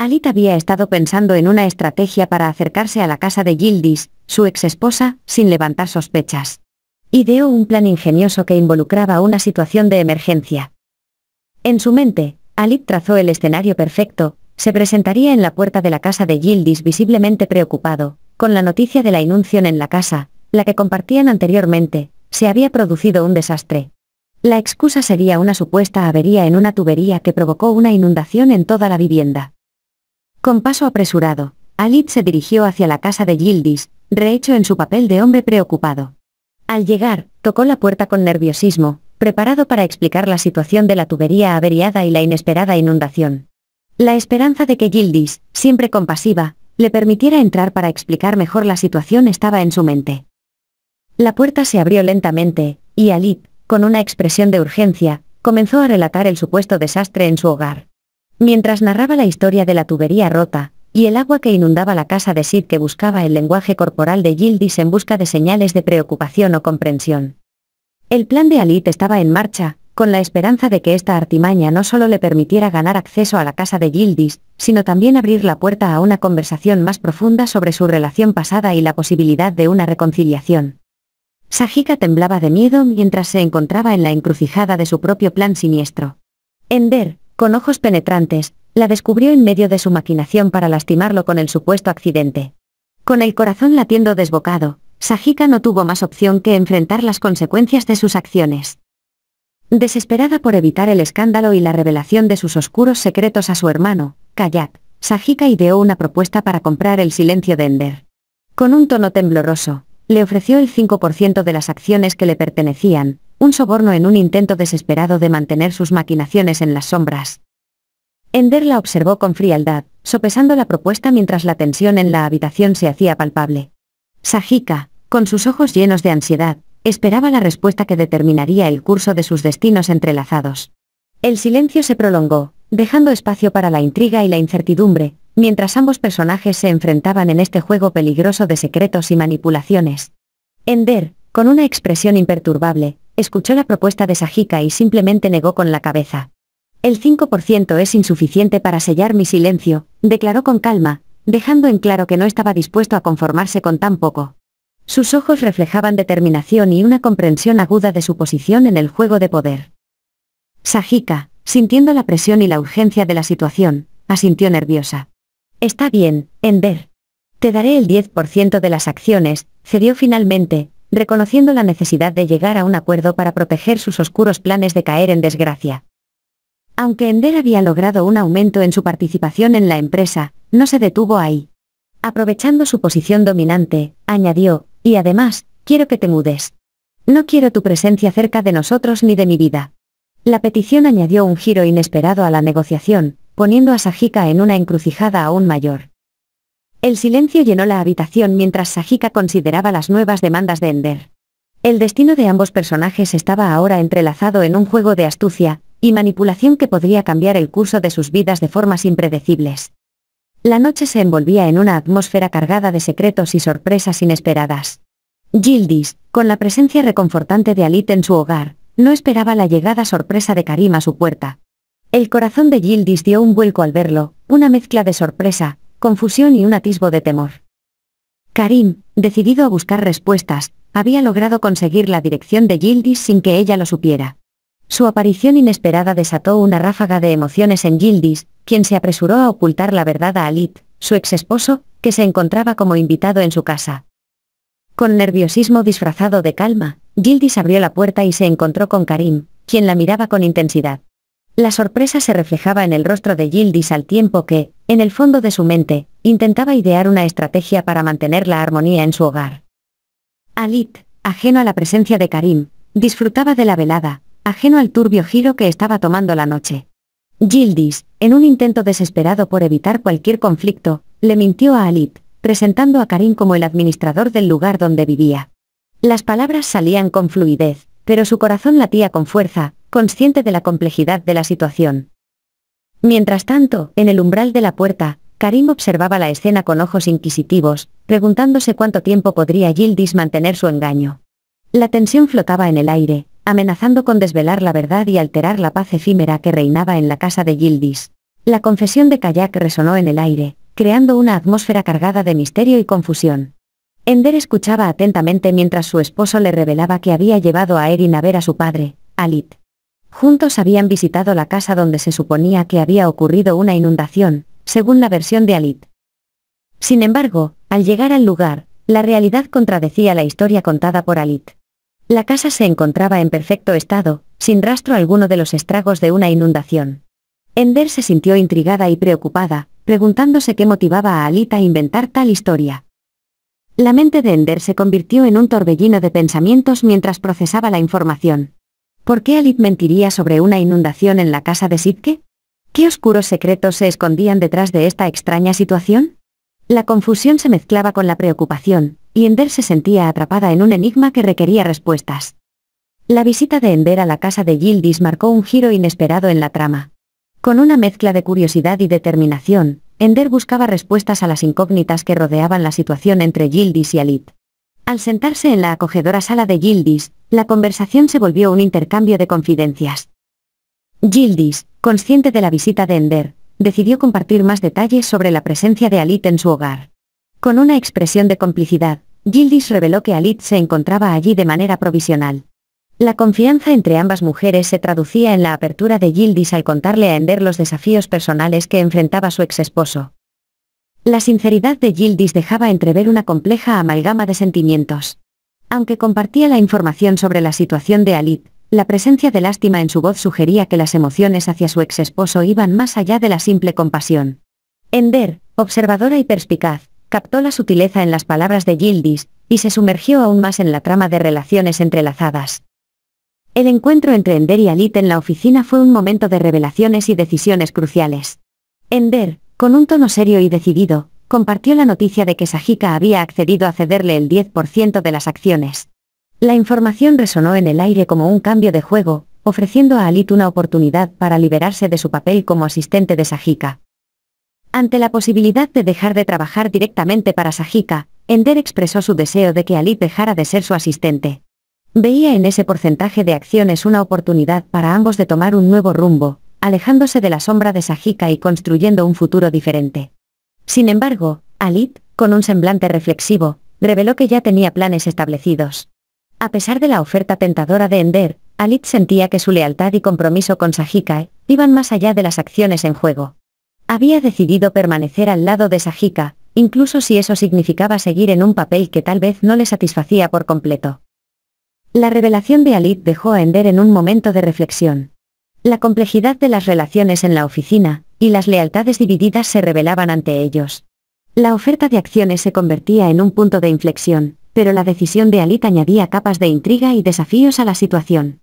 Alit había estado pensando en una estrategia para acercarse a la casa de Gildis, su exesposa, sin levantar sospechas. Ideó un plan ingenioso que involucraba una situación de emergencia. En su mente, Alit trazó el escenario perfecto, se presentaría en la puerta de la casa de Gildis visiblemente preocupado, con la noticia de la inunción en la casa, la que compartían anteriormente, se había producido un desastre. La excusa sería una supuesta avería en una tubería que provocó una inundación en toda la vivienda. Con paso apresurado, Alit se dirigió hacia la casa de Gildis, rehecho en su papel de hombre preocupado. Al llegar, tocó la puerta con nerviosismo, preparado para explicar la situación de la tubería averiada y la inesperada inundación. La esperanza de que Gildis, siempre compasiva, le permitiera entrar para explicar mejor la situación estaba en su mente. La puerta se abrió lentamente, y Alit, con una expresión de urgencia, comenzó a relatar el supuesto desastre en su hogar mientras narraba la historia de la tubería rota, y el agua que inundaba la casa de Sid que buscaba el lenguaje corporal de Gildis en busca de señales de preocupación o comprensión. El plan de Alit estaba en marcha, con la esperanza de que esta artimaña no solo le permitiera ganar acceso a la casa de Gildis, sino también abrir la puerta a una conversación más profunda sobre su relación pasada y la posibilidad de una reconciliación. Sajika temblaba de miedo mientras se encontraba en la encrucijada de su propio plan siniestro. Ender, con ojos penetrantes, la descubrió en medio de su maquinación para lastimarlo con el supuesto accidente. Con el corazón latiendo desbocado, Sajika no tuvo más opción que enfrentar las consecuencias de sus acciones. Desesperada por evitar el escándalo y la revelación de sus oscuros secretos a su hermano, Kayak, Sajika ideó una propuesta para comprar el silencio de Ender. Con un tono tembloroso, le ofreció el 5% de las acciones que le pertenecían, un soborno en un intento desesperado de mantener sus maquinaciones en las sombras. Ender la observó con frialdad, sopesando la propuesta mientras la tensión en la habitación se hacía palpable. Sajika, con sus ojos llenos de ansiedad, esperaba la respuesta que determinaría el curso de sus destinos entrelazados. El silencio se prolongó, dejando espacio para la intriga y la incertidumbre, mientras ambos personajes se enfrentaban en este juego peligroso de secretos y manipulaciones. Ender, con una expresión imperturbable, escuchó la propuesta de Sajika y simplemente negó con la cabeza. El 5% es insuficiente para sellar mi silencio, declaró con calma, dejando en claro que no estaba dispuesto a conformarse con tan poco. Sus ojos reflejaban determinación y una comprensión aguda de su posición en el juego de poder. Sajika, sintiendo la presión y la urgencia de la situación, asintió nerviosa. Está bien, ver. Te daré el 10% de las acciones, cedió finalmente, reconociendo la necesidad de llegar a un acuerdo para proteger sus oscuros planes de caer en desgracia. Aunque Ender había logrado un aumento en su participación en la empresa, no se detuvo ahí. Aprovechando su posición dominante, añadió, y además, quiero que te mudes. No quiero tu presencia cerca de nosotros ni de mi vida. La petición añadió un giro inesperado a la negociación, poniendo a Sajika en una encrucijada aún mayor. El silencio llenó la habitación mientras Sajika consideraba las nuevas demandas de Ender. El destino de ambos personajes estaba ahora entrelazado en un juego de astucia y manipulación que podría cambiar el curso de sus vidas de formas impredecibles. La noche se envolvía en una atmósfera cargada de secretos y sorpresas inesperadas. Gildis, con la presencia reconfortante de Alit en su hogar, no esperaba la llegada sorpresa de Karim a su puerta. El corazón de Gildis dio un vuelco al verlo, una mezcla de sorpresa, confusión y un atisbo de temor. Karim, decidido a buscar respuestas, había logrado conseguir la dirección de Gildis sin que ella lo supiera. Su aparición inesperada desató una ráfaga de emociones en Gildis, quien se apresuró a ocultar la verdad a Alit, su esposo, que se encontraba como invitado en su casa. Con nerviosismo disfrazado de calma, Gildis abrió la puerta y se encontró con Karim, quien la miraba con intensidad. La sorpresa se reflejaba en el rostro de Gildis al tiempo que, en el fondo de su mente, intentaba idear una estrategia para mantener la armonía en su hogar. Alit, ajeno a la presencia de Karim, disfrutaba de la velada, ajeno al turbio giro que estaba tomando la noche. Gildis, en un intento desesperado por evitar cualquier conflicto, le mintió a Alit, presentando a Karim como el administrador del lugar donde vivía. Las palabras salían con fluidez, pero su corazón latía con fuerza, consciente de la complejidad de la situación. Mientras tanto, en el umbral de la puerta, Karim observaba la escena con ojos inquisitivos, preguntándose cuánto tiempo podría Gildis mantener su engaño. La tensión flotaba en el aire, amenazando con desvelar la verdad y alterar la paz efímera que reinaba en la casa de Gildis. La confesión de Kayak resonó en el aire, creando una atmósfera cargada de misterio y confusión. Ender escuchaba atentamente mientras su esposo le revelaba que había llevado a Erin a ver a su padre, Alit. Juntos habían visitado la casa donde se suponía que había ocurrido una inundación, según la versión de Alit. Sin embargo, al llegar al lugar, la realidad contradecía la historia contada por Alit. La casa se encontraba en perfecto estado, sin rastro alguno de los estragos de una inundación. Ender se sintió intrigada y preocupada, preguntándose qué motivaba a Alit a inventar tal historia. La mente de Ender se convirtió en un torbellino de pensamientos mientras procesaba la información. ¿Por qué Alit mentiría sobre una inundación en la casa de Sidke? ¿Qué oscuros secretos se escondían detrás de esta extraña situación? La confusión se mezclaba con la preocupación, y Ender se sentía atrapada en un enigma que requería respuestas. La visita de Ender a la casa de Gildis marcó un giro inesperado en la trama. Con una mezcla de curiosidad y determinación, Ender buscaba respuestas a las incógnitas que rodeaban la situación entre Gildis y Alit. Al sentarse en la acogedora sala de Gildis, la conversación se volvió un intercambio de confidencias. Gildis, consciente de la visita de Ender, decidió compartir más detalles sobre la presencia de Alit en su hogar. Con una expresión de complicidad, Gildis reveló que Alit se encontraba allí de manera provisional. La confianza entre ambas mujeres se traducía en la apertura de Gildis al contarle a Ender los desafíos personales que enfrentaba su exesposo. La sinceridad de Gildis dejaba entrever una compleja amalgama de sentimientos. Aunque compartía la información sobre la situación de Alit, la presencia de lástima en su voz sugería que las emociones hacia su ex esposo iban más allá de la simple compasión. Ender, observadora y perspicaz, captó la sutileza en las palabras de Gildis, y se sumergió aún más en la trama de relaciones entrelazadas. El encuentro entre Ender y Alit en la oficina fue un momento de revelaciones y decisiones cruciales. Ender, con un tono serio y decidido, compartió la noticia de que Sajika había accedido a cederle el 10% de las acciones. La información resonó en el aire como un cambio de juego, ofreciendo a Alit una oportunidad para liberarse de su papel como asistente de Sajika. Ante la posibilidad de dejar de trabajar directamente para Sajika, Ender expresó su deseo de que Alit dejara de ser su asistente. Veía en ese porcentaje de acciones una oportunidad para ambos de tomar un nuevo rumbo, alejándose de la sombra de Sajika y construyendo un futuro diferente. Sin embargo, Alit, con un semblante reflexivo, reveló que ya tenía planes establecidos. A pesar de la oferta tentadora de Ender, Alit sentía que su lealtad y compromiso con Sajika iban más allá de las acciones en juego. Había decidido permanecer al lado de Sajika, incluso si eso significaba seguir en un papel que tal vez no le satisfacía por completo. La revelación de Alit dejó a Ender en un momento de reflexión. La complejidad de las relaciones en la oficina, y las lealtades divididas se revelaban ante ellos. La oferta de acciones se convertía en un punto de inflexión, pero la decisión de Alit añadía capas de intriga y desafíos a la situación.